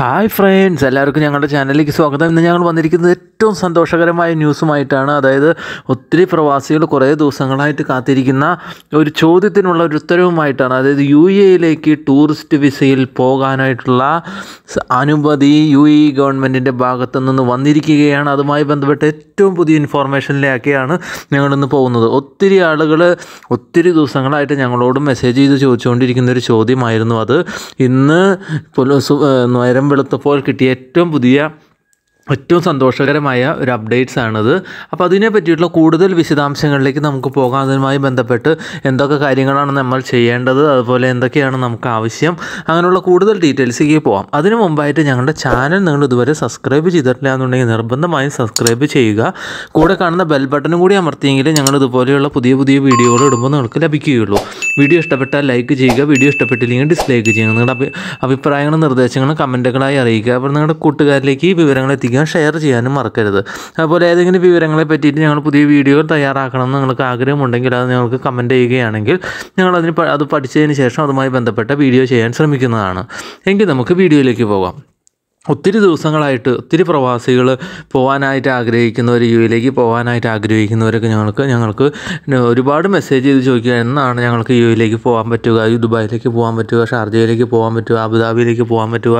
hi friends എല്ലാവർക്കും ഞങ്ങളുടെ ചാനലിലേക്ക് സ്വാഗതം ഇന്ന് ഞങ്ങൾ വന്നിരിക്കുന്നത് ഏറ്റവും സന്തോഷകരമായ ന്യൂസുമായിട്ടാണ് അതായത് ഒത്തിരി പ്രവാസികൾ കുറേ ദിവസങ്ങളായിട്ട് കാത്തിരിക്കുന്ന ഒരു ചോദ്യത്തിനുള്ള ഒരു ഉത്തരവുമായിട്ടാണ് അതായത് യു യിലേക്ക് ടൂറിസ്റ്റ് വിസയിൽ പോകാനായിട്ടുള്ള അനുമതി യു എ ഗവൺമെൻറ്റിൻ്റെ ഭാഗത്തു നിന്ന് വന്നിരിക്കുകയാണ് അതുമായി ബന്ധപ്പെട്ട് ഏറ്റവും പുതിയ ഇൻഫോർമേഷനിലേക്കാണ് ഞങ്ങളിന്ന് പോകുന്നത് ഒത്തിരി ആളുകൾ ഒത്തിരി ദിവസങ്ങളായിട്ട് ഞങ്ങളോട് മെസ്സേജ് ചെയ്ത് ചോദിച്ചുകൊണ്ടിരിക്കുന്ന ഒരു ചോദ്യമായിരുന്നു അത് ഇന്ന് നേരം വെളുത്തപ്പോൾ കിട്ടിയ ഏറ്റവും പുതിയ ഏറ്റവും സന്തോഷകരമായ ഒരു അപ്ഡേറ്റ്സ് ആണത് അപ്പോൾ അതിനെ പറ്റിയിട്ടുള്ള കൂടുതൽ വിശദാംശങ്ങളിലേക്ക് നമുക്ക് പോകാം അതുമായി ബന്ധപ്പെട്ട് എന്തൊക്കെ കാര്യങ്ങളാണ് നമ്മൾ ചെയ്യേണ്ടത് അതുപോലെ എന്തൊക്കെയാണ് നമുക്ക് ആവശ്യം അങ്ങനെയുള്ള കൂടുതൽ ഡീറ്റെയിൽസിലേക്ക് പോകാം അതിനു മുമ്പായിട്ട് ഞങ്ങളുടെ ചാനൽ നിങ്ങൾ ഇതുവരെ സബ്സ്ക്രൈബ് ചെയ്തിട്ടില്ല എന്നുണ്ടെങ്കിൽ നിർബന്ധമായും സബ്സ്ക്രൈബ് ചെയ്യുക കൂടെ കാണുന്ന ബെൽ ബട്ടനും കൂടി അമർത്തിയെങ്കിൽ ഞങ്ങൾ ഇതുപോലെയുള്ള പുതിയ പുതിയ വീഡിയോകൾ ഇടുമ്പോൾ നിങ്ങൾക്ക് ലഭിക്കുകയുള്ളൂ വീഡിയോ ഇഷ്ടപ്പെട്ടാൽ ലൈക്ക് ചെയ്യുക വീഡിയോ ഇഷ്ടപ്പെട്ടില്ലെങ്കിൽ ഡിസ്ലൈക്ക് ചെയ്യുക നിങ്ങളുടെ അഭിപ്രായങ്ങളും നിർദ്ദേശങ്ങളും കമൻറ്റുകളായി അറിയിക്കുക അപ്പോൾ നിങ്ങളുടെ കൂട്ടുകാരിലേക്ക് ഈ വിവരങ്ങൾ എത്തിക്കാൻ ഷെയർ ചെയ്യാനും മറക്കരുത് അതുപോലെ ഏതെങ്കിലും വിവരങ്ങളെ പറ്റിയിട്ട് ഞങ്ങൾ പുതിയ വീഡിയോകൾ തയ്യാറാക്കണമെന്ന് നിങ്ങൾക്ക് ആഗ്രഹമുണ്ടെങ്കിൽ അത് നിങ്ങൾക്ക് കമൻറ്റ് ചെയ്യുകയാണെങ്കിൽ ഞങ്ങൾ അതിന് അത് പഠിച്ചതിന് ശേഷം അതുമായി ബന്ധപ്പെട്ട വീഡിയോ ചെയ്യാൻ ശ്രമിക്കുന്നതാണ് എങ്കിൽ നമുക്ക് വീഡിയോയിലേക്ക് പോകാം ഒത്തിരി ദിവസങ്ങളായിട്ട് ഒത്തിരി പ്രവാസികൾ പോകാനായിട്ട് ആഗ്രഹിക്കുന്നവർ യു എയിലേക്ക് പോകാനായിട്ട് ആഗ്രഹിക്കുന്നവരൊക്കെ ഞങ്ങൾക്ക് ഞങ്ങൾക്ക് ഒരുപാട് മെസ്സേജ് ചെയ്ത് ചോദിക്കുക എന്നാണ് ഞങ്ങൾക്ക് യു എയിലേക്ക് പോകാൻ പറ്റുക ദുബായിലേക്ക് പോകാൻ പറ്റുക ഷാർജയിലേക്ക് പോകാൻ പറ്റുക അബുദാബിയിലേക്ക് പോകാൻ പറ്റുക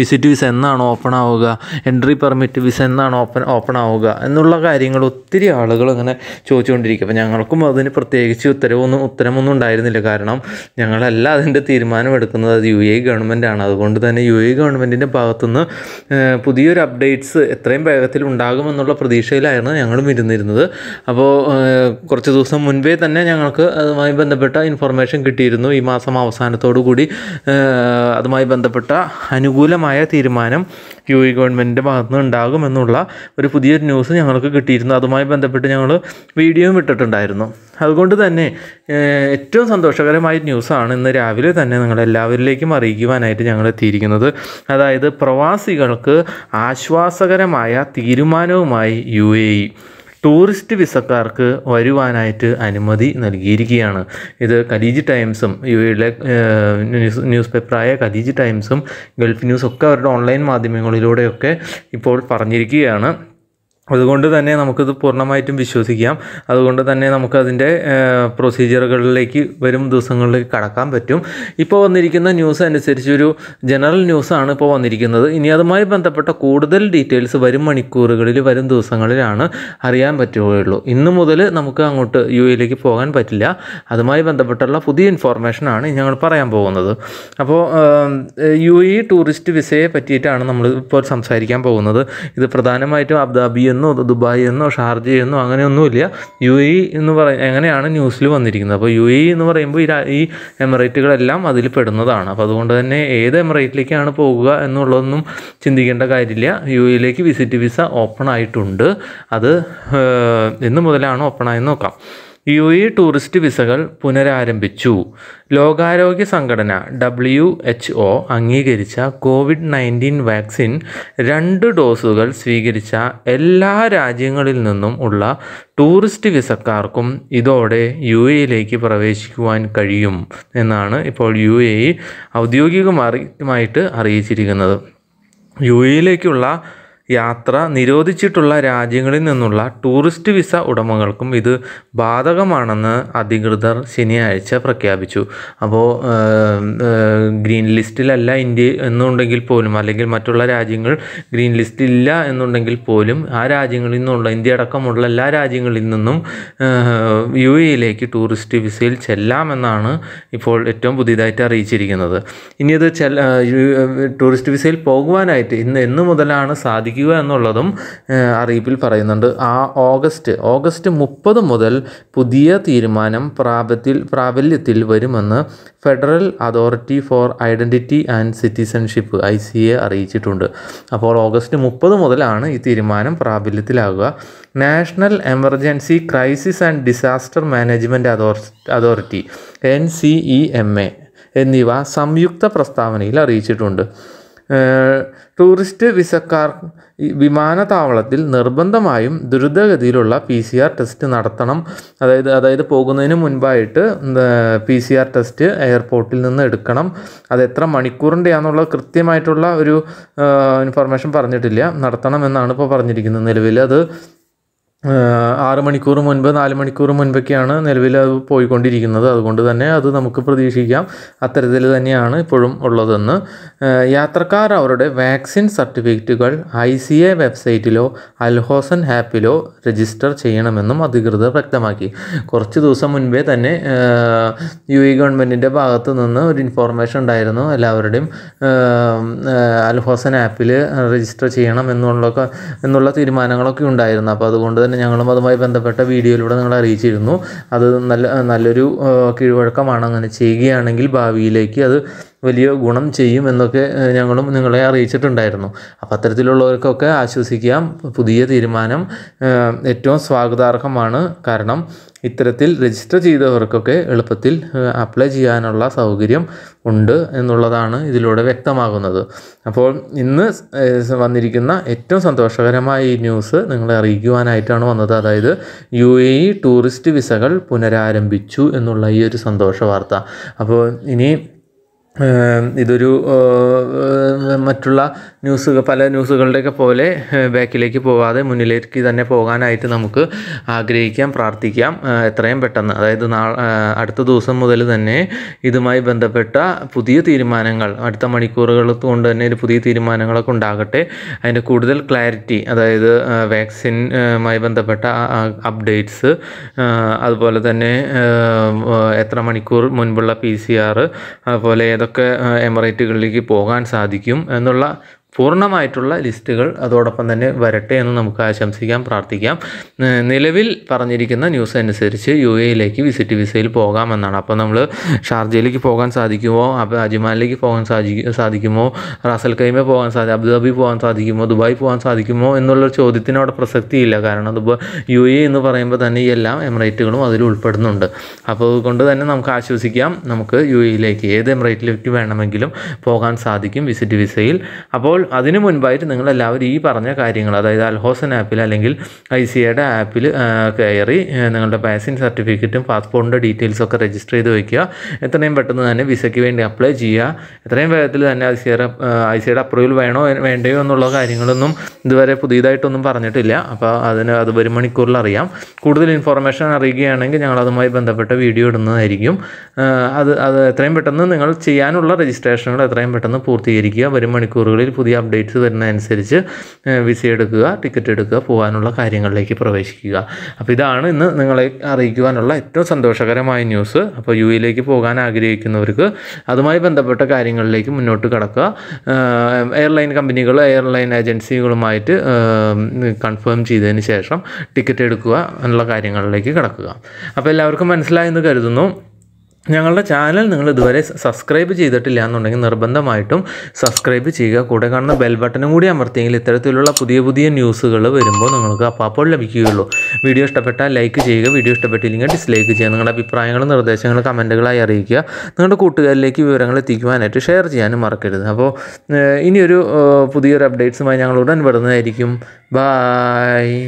വിസിറ്റ് വിസ എന്നാണ് ഓപ്പൺ ആവുക എൻട്രി പെർമിറ്റ് വിസ എന്നാണ് ഓപ്പൺ ഓപ്പൺ ആവുക എന്നുള്ള കാര്യങ്ങൾ ഒത്തിരി ആളുകൾ അങ്ങനെ ചോദിച്ചുകൊണ്ടിരിക്കും അപ്പോൾ ഞങ്ങൾക്കും അതിന് പ്രത്യേകിച്ച് ഉത്തരവൊന്നും ഉത്തരമൊന്നും ഉണ്ടായിരുന്നില്ല കാരണം ഞങ്ങളല്ല അതിൻ്റെ തീരുമാനം എടുക്കുന്നത് അത് യു എ ഗവൺമെൻറ്റാണ് അതുകൊണ്ട് തന്നെ യു എ ഗവൺമെൻറ്റിൻ്റെ ഭാഗത്തുനിന്ന് പുതിയൊരു അപ്ഡേറ്റ്സ് എത്രയും വേഗത്തിൽ ഉണ്ടാകുമെന്നുള്ള പ്രതീക്ഷയിലായിരുന്നു ഞങ്ങളും ഇരുന്നിരുന്നത് അപ്പോൾ കുറച്ച് ദിവസം മുൻപേ തന്നെ ഞങ്ങൾക്ക് അതുമായി ബന്ധപ്പെട്ട ഇൻഫർമേഷൻ കിട്ടിയിരുന്നു ഈ മാസം അവസാനത്തോടു കൂടി അതുമായി ബന്ധപ്പെട്ട അനുകൂലമായ തീരുമാനം യു ഇ ഗവൺമെൻറ്റിൻ്റെ e ഭാഗത്തു നിന്ന് ഉണ്ടാകുമെന്നുള്ള ഒരു പുതിയൊരു ന്യൂസ് ഞങ്ങൾക്ക് കിട്ടിയിരുന്നു അതുമായി ബന്ധപ്പെട്ട് ഞങ്ങൾ വീഡിയോയും വിട്ടിട്ടുണ്ടായിരുന്നു അതുകൊണ്ട് തന്നെ ഏറ്റവും സന്തോഷകരമായ ന്യൂസാണ് ഇന്ന് രാവിലെ തന്നെ നിങ്ങളെല്ലാവരിലേക്കും അറിയിക്കുവാനായിട്ട് ഞങ്ങൾ എത്തിയിരിക്കുന്നത് അതായത് പ്രവാസികൾക്ക് ആശ്വാസകരമായ തീരുമാനവുമായി യു എ ഇ ടൂറിസ്റ്റ് വിസക്കാർക്ക് വരുവാനായിട്ട് അനുമതി നൽകിയിരിക്കുകയാണ് ഇത് ഖലീജ് ടൈംസും ഇവയുടെ ന്യൂസ് ന്യൂസ് പേപ്പറായ ഖലീജ് ടൈംസും ഗൾഫ് ന്യൂസൊക്കെ അവരുടെ ഓൺലൈൻ മാധ്യമങ്ങളിലൂടെയൊക്കെ ഇപ്പോൾ പറഞ്ഞിരിക്കുകയാണ് അതുകൊണ്ട് തന്നെ നമുക്കിത് പൂർണ്ണമായിട്ടും വിശ്വസിക്കാം അതുകൊണ്ട് തന്നെ നമുക്കതിൻ്റെ പ്രൊസീജിയറുകളിലേക്ക് വരും ദിവസങ്ങളിലേക്ക് കടക്കാൻ പറ്റും ഇപ്പോൾ വന്നിരിക്കുന്ന ന്യൂസ് അനുസരിച്ച് ഒരു ജനറൽ ന്യൂസാണ് ഇപ്പോൾ വന്നിരിക്കുന്നത് ഇനി അതുമായി ബന്ധപ്പെട്ട കൂടുതൽ ഡീറ്റെയിൽസ് വരും മണിക്കൂറുകളിൽ വരും ദിവസങ്ങളിലാണ് അറിയാൻ പറ്റുകയുള്ളൂ ഇന്ന് മുതൽ നമുക്ക് അങ്ങോട്ട് യു എയിലേക്ക് പോകാൻ പറ്റില്ല അതുമായി ബന്ധപ്പെട്ടുള്ള പുതിയ ഇൻഫോർമേഷനാണ് ഞങ്ങൾ പറയാൻ പോകുന്നത് അപ്പോൾ യു എ ടൂറിസ്റ്റ് e വിസയെ പറ്റിയിട്ടാണ് നമ്മൾ ഇപ്പോൾ സംസാരിക്കാൻ പോകുന്നത് ഇത് പ്രധാനമായിട്ടും അബ്ദാബി എന്ന് എന്നോ ദുബായ് എന്നോ ഷാർജ എന്നോ അങ്ങനെയൊന്നുമില്ല യു എ എന്ന് പറയ എങ്ങനെയാണ് ന്യൂസിൽ വന്നിരിക്കുന്നത് അപ്പോൾ യു എ എന്ന് പറയുമ്പോൾ ഈ ഈ എമിറേറ്റുകളെല്ലാം അതിൽ പെടുന്നതാണ് അപ്പോൾ അതുകൊണ്ട് തന്നെ ഏത് എമിറേറ്റിലേക്കാണ് പോകുക എന്നുള്ളതൊന്നും ചിന്തിക്കേണ്ട കാര്യമില്ല യു എയിലേക്ക് വിസിറ്റ് വിസ ഓപ്പൺ ആയിട്ടുണ്ട് അത് എന്ന് മുതലാണ് ഓപ്പൺ ആയെന്ന് നോക്കാം യു ഇ ടൂറിസ്റ്റ് വിസകൾ പുനരാരംഭിച്ചു ലോകാരോഗ്യ സംഘടന ഡബ്ല്യു എച്ച് ഒ അംഗീകരിച്ച കോവിഡ് നയൻറ്റീൻ വാക്സിൻ രണ്ട് ഡോസുകൾ സ്വീകരിച്ച എല്ലാ രാജ്യങ്ങളിൽ നിന്നും ഉള്ള ടൂറിസ്റ്റ് വിസക്കാർക്കും ഇതോടെ യു എയിലേക്ക് പ്രവേശിക്കുവാൻ കഴിയും എന്നാണ് ഇപ്പോൾ യു എ ഔദ്യോഗികമായിട്ട് അറിയിച്ചിരിക്കുന്നത് യു എയിലേക്കുള്ള യാത്ര നിരോധിച്ചിട്ടുള്ള രാജ്യങ്ങളിൽ നിന്നുള്ള ടൂറിസ്റ്റ് വിസ ഉടമകൾക്കും ഇത് ബാധകമാണെന്ന് അധികൃതർ ശനിയാഴ്ച പ്രഖ്യാപിച്ചു അപ്പോൾ ഗ്രീൻ ലിസ്റ്റിലല്ല ഇന്ത്യ എന്നുണ്ടെങ്കിൽ പോലും അല്ലെങ്കിൽ മറ്റുള്ള രാജ്യങ്ങൾ ഗ്രീൻ ലിസ്റ്റില്ല എന്നുണ്ടെങ്കിൽ പോലും ആ രാജ്യങ്ങളിൽ നിന്നുള്ള ഇന്ത്യ അടക്കമുള്ള എല്ലാ രാജ്യങ്ങളിൽ നിന്നും യു എയിലേക്ക് ടൂറിസ്റ്റ് വിസയിൽ ചെല്ലാമെന്നാണ് ഇപ്പോൾ ഏറ്റവും പുതിയതായിട്ട് അറിയിച്ചിരിക്കുന്നത് ഇനി ഇത് ചെല്ല ടൂറിസ്റ്റ് വിസയിൽ പോകുവാനായിട്ട് ഇന്ന് എന്ന് മുതലാണ് സാധിക്കുന്നത് സാധിക്കുക എന്നുള്ളതും അറിയിപ്പിൽ പറയുന്നുണ്ട് ആ ഓഗസ്റ്റ് ഓഗസ്റ്റ് മുപ്പത് മുതൽ പുതിയ തീരുമാനം പ്രാബല്യത്തിൽ പ്രാബല്യത്തിൽ വരുമെന്ന് federal authority for identity and citizenship I C A അറിയിച്ചിട്ടുണ്ട് അപ്പോൾ ഓഗസ്റ്റ് മുപ്പത് മുതലാണ് ഈ തീരുമാനം പ്രാബല്യത്തിലാകുക national emergency crisis and disaster management authority N C E M A എന്നിവ സംയുക്ത പ്രസ്താവനയിൽ അറിയിച്ചിട്ടുണ്ട് ടൂറിസ്റ്റ് വിസക്കാർ വിമാനത്താവളത്തിൽ നിർബന്ധമായും ദ്രുതഗതിയിലുള്ള പി സി ആർ ടെസ്റ്റ് നടത്തണം അതായത് അതായത് പോകുന്നതിന് മുൻപായിട്ട് പി സി ആർ ടെസ്റ്റ് എയർപോർട്ടിൽ നിന്ന് എടുക്കണം അത് എത്ര മണിക്കൂറിൻ്റെയാണെന്നുള്ള കൃത്യമായിട്ടുള്ള ഒരു ഇൻഫർമേഷൻ പറഞ്ഞിട്ടില്ല നടത്തണം എന്നാണ് ഇപ്പോൾ പറഞ്ഞിരിക്കുന്നത് നിലവിൽ അത് ആറ് മണിക്കൂർ മുൻപ് നാല് മണിക്കൂർ മുൻപൊക്കെയാണ് നിലവിൽ അത് പോയിക്കൊണ്ടിരിക്കുന്നത് അതുകൊണ്ട് തന്നെ അത് നമുക്ക് പ്രതീക്ഷിക്കാം അത്തരത്തിൽ തന്നെയാണ് ഇപ്പോഴും ഉള്ളതെന്ന് യാത്രക്കാർ അവരുടെ വാക്സിൻ സർട്ടിഫിക്കറ്റുകൾ ഐ സി എ വെബ്സൈറ്റിലോ അൽഹോസൻ ആപ്പിലോ രജിസ്റ്റർ ചെയ്യണമെന്നും അധികൃതർ വ്യക്തമാക്കി കുറച്ച് ദിവസം മുൻപേ തന്നെ യു എ ഗവൺമെൻറ്റിൻ്റെ ഭാഗത്ത് നിന്ന് ഒരു ഇൻഫോർമേഷൻ ഉണ്ടായിരുന്നു എല്ലാവരുടെയും അൽഹോസൻ ആപ്പിൽ രജിസ്റ്റർ ചെയ്യണം എന്നുള്ള എന്നുള്ള തീരുമാനങ്ങളൊക്കെ ഉണ്ടായിരുന്നു അപ്പോൾ അതുകൊണ്ട് തന്നെ ഞങ്ങളും അതുമായി ബന്ധപ്പെട്ട വീഡിയോയിലൂടെ നിങ്ങളെ അറിയിച്ചിരുന്നു അത് നല്ല നല്ലൊരു കീഴ്വഴക്കമാണ് അങ്ങനെ ചെയ്യുകയാണെങ്കിൽ ഭാവിയിലേക്ക് അത് വലിയ ഗുണം ചെയ്യും എന്നൊക്കെ ഞങ്ങളും നിങ്ങളെ അറിയിച്ചിട്ടുണ്ടായിരുന്നു അപ്പോൾ അത്തരത്തിലുള്ളവർക്കൊക്കെ ആശ്വസിക്കാം പുതിയ തീരുമാനം ഏറ്റവും സ്വാഗതാർഹമാണ് കാരണം ഇത്തരത്തിൽ രജിസ്റ്റർ ചെയ്തവർക്കൊക്കെ എളുപ്പത്തിൽ അപ്ലൈ ചെയ്യാനുള്ള സൗകര്യം ഉണ്ട് എന്നുള്ളതാണ് ഇതിലൂടെ വ്യക്തമാകുന്നത് അപ്പോൾ ഇന്ന് വന്നിരിക്കുന്ന ഏറ്റവും സന്തോഷകരമായ ഈ ന്യൂസ് നിങ്ങളെ അറിയിക്കുവാനായിട്ടാണ് വന്നത് അതായത് യു എ ഇ ടൂറിസ്റ്റ് വിസകൾ പുനരാരംഭിച്ചു എന്നുള്ള ഈ ഒരു സന്തോഷ വാർത്ത അപ്പോൾ ഇനി ഇതൊരു മറ്റുള്ള ന്യൂസ് പല ന്യൂസുകളുടെയൊക്കെ പോലെ ബാക്കിലേക്ക് പോകാതെ മുന്നിലേക്ക് തന്നെ പോകാനായിട്ട് നമുക്ക് ആഗ്രഹിക്കാം പ്രാർത്ഥിക്കാം എത്രയും പെട്ടെന്ന് അതായത് നാ അടുത്ത ദിവസം മുതൽ തന്നെ ഇതുമായി ബന്ധപ്പെട്ട പുതിയ തീരുമാനങ്ങൾ അടുത്ത മണിക്കൂറുകൾ കൊണ്ട് തന്നെ ഒരു പുതിയ തീരുമാനങ്ങളൊക്കെ ഉണ്ടാകട്ടെ അതിൻ്റെ കൂടുതൽ ക്ലാരിറ്റി അതായത് വാക്സിനുമായി ബന്ധപ്പെട്ട അപ്ഡേറ്റ്സ് അതുപോലെ തന്നെ എത്ര മണിക്കൂർ മുൻപുള്ള പി സി ആർ അതുപോലെ ഏതൊക്കെ എമറേറ്റുകളിലേക്ക് പോകാൻ സാധിക്കും എന്നുള്ള പൂർണ്ണമായിട്ടുള്ള ലിസ്റ്റുകൾ അതോടൊപ്പം തന്നെ വരട്ടെ എന്ന് നമുക്ക് ആശംസിക്കാം പ്രാർത്ഥിക്കാം നിലവിൽ പറഞ്ഞിരിക്കുന്ന ന്യൂസ് അനുസരിച്ച് യു എയിലേക്ക് വിസിറ്റ് വിസയിൽ പോകാമെന്നാണ് അപ്പോൾ നമ്മൾ ഷാർജയിലേക്ക് പോകാൻ സാധിക്കുമോ അജ്മാലിലേക്ക് പോകാൻ സാധിക്കും സാധിക്കുമോ റാസൽ കൈമ പോകാൻ സാധിക്കും അബുദാബി പോകാൻ സാധിക്കുമോ ദുബായ് പോകാൻ സാധിക്കുമോ എന്നുള്ള ചോദ്യത്തിന് അവിടെ പ്രസക്തിയില്ല കാരണം ദുബായ് യു എ എന്ന് പറയുമ്പോൾ തന്നെ ഈ എല്ലാ എമിറേറ്റുകളും അതിൽ ഉൾപ്പെടുന്നുണ്ട് അപ്പോൾ അതുകൊണ്ട് തന്നെ നമുക്ക് ആശ്വസിക്കാം നമുക്ക് യു എയിലേക്ക് ഏത് എമിറേറ്റിലേക്ക് വേണമെങ്കിലും പോകാൻ സാധിക്കും വിസിറ്റ് വിസയിൽ അപ്പോൾ അതിനു മുൻപായിട്ട് നിങ്ങളെല്ലാവരും ഈ പറഞ്ഞ കാര്യങ്ങൾ അതായത് അൽഹോസൻ ആപ്പിൽ അല്ലെങ്കിൽ ഐ സി എയുടെ ആപ്പിൽ കയറി നിങ്ങളുടെ പാസിൻ സർട്ടിഫിക്കറ്റും പാസ്പോർട്ടിൻ്റെ ഡീറ്റെയിൽസൊക്കെ രജിസ്റ്റർ ചെയ്ത് വയ്ക്കുക എത്രയും പെട്ടെന്ന് തന്നെ വിസയ്ക്ക് വേണ്ടി അപ്ലൈ ചെയ്യുക എത്രയും വേഗത്തിൽ തന്നെ ഐ സിയുടെ ഐ സിയുടെ അപ്രൂവൽ വേണോ വേണ്ടയോ എന്നുള്ള കാര്യങ്ങളൊന്നും ഇതുവരെ പുതിയതായിട്ടൊന്നും പറഞ്ഞിട്ടില്ല അപ്പോൾ അതിന് അത് ഒരു മണിക്കൂറിൽ അറിയാം കൂടുതൽ ഇൻഫോർമേഷൻ അറിയുകയാണെങ്കിൽ ഞങ്ങൾ അതുമായി ബന്ധപ്പെട്ട വീഡിയോ ഇടുന്നതായിരിക്കും അത് അത് എത്രയും പെട്ടെന്ന് നിങ്ങൾ ചെയ്യാനുള്ള രജിസ്ട്രേഷനുകൾ എത്രയും പെട്ടെന്ന് പൂർത്തീകരിക്കുക വരും മണിക്കൂറുകളിൽ പുതിയ പുതിയ അപ്ഡേറ്റ്സ് അനുസരിച്ച് വിസ എടുക്കുക ടിക്കറ്റ് എടുക്കുക പോകാനുള്ള കാര്യങ്ങളിലേക്ക് പ്രവേശിക്കുക അപ്പോൾ ഇതാണ് ഇന്ന് നിങ്ങളെ അറിയിക്കുവാനുള്ള ഏറ്റവും സന്തോഷകരമായ ന്യൂസ് അപ്പോൾ യു എയിലേക്ക് പോകാൻ ആഗ്രഹിക്കുന്നവർക്ക് അതുമായി ബന്ധപ്പെട്ട കാര്യങ്ങളിലേക്ക് മുന്നോട്ട് കടക്കുക എയർലൈൻ കമ്പനികൾ എയർലൈൻ ഏജൻസികളുമായിട്ട് കൺഫേം ചെയ്തതിന് ശേഷം ടിക്കറ്റ് എടുക്കുക എന്നുള്ള കാര്യങ്ങളിലേക്ക് കിടക്കുക അപ്പോൾ എല്ലാവർക്കും മനസ്സിലായെന്ന് കരുതുന്നു ഞങ്ങളുടെ ചാനൽ നിങ്ങൾ ഇതുവരെ സബ്സ്ക്രൈബ് ചെയ്തിട്ടില്ല എന്നുണ്ടെങ്കിൽ നിർബന്ധമായിട്ടും സബ്സ്ക്രൈബ് ചെയ്യുക കൂടെ കാണുന്ന ബെൽ ബട്ടനും കൂടി അമർത്തിയെങ്കിൽ ഇത്തരത്തിലുള്ള പുതിയ പുതിയ ന്യൂസുകൾ വരുമ്പോൾ നിങ്ങൾക്ക് അപ്പോൾ ലഭിക്കുകയുള്ളൂ വീഡിയോ ഇഷ്ടപ്പെട്ടാൽ ലൈക്ക് ചെയ്യുക വീഡിയോ ഇഷ്ടപ്പെട്ടില്ലെങ്കിൽ ഡിസ്ലൈക്ക് ചെയ്യുക നിങ്ങളുടെ അഭിപ്രായങ്ങളും നിർദ്ദേശങ്ങളും കമൻറ്റുകളായി അറിയിക്കുക നിങ്ങളുടെ കൂട്ടുകാരിലേക്ക് വിവരങ്ങൾ എത്തിക്കുവാനായിട്ട് ഷെയർ ചെയ്യാനും മറക്കരുത് അപ്പോൾ ഇനിയൊരു പുതിയൊരു അപ്ഡേറ്റ്സുമായി ഞങ്ങൾ ഉടൻ വരുന്നതായിരിക്കും ബായ്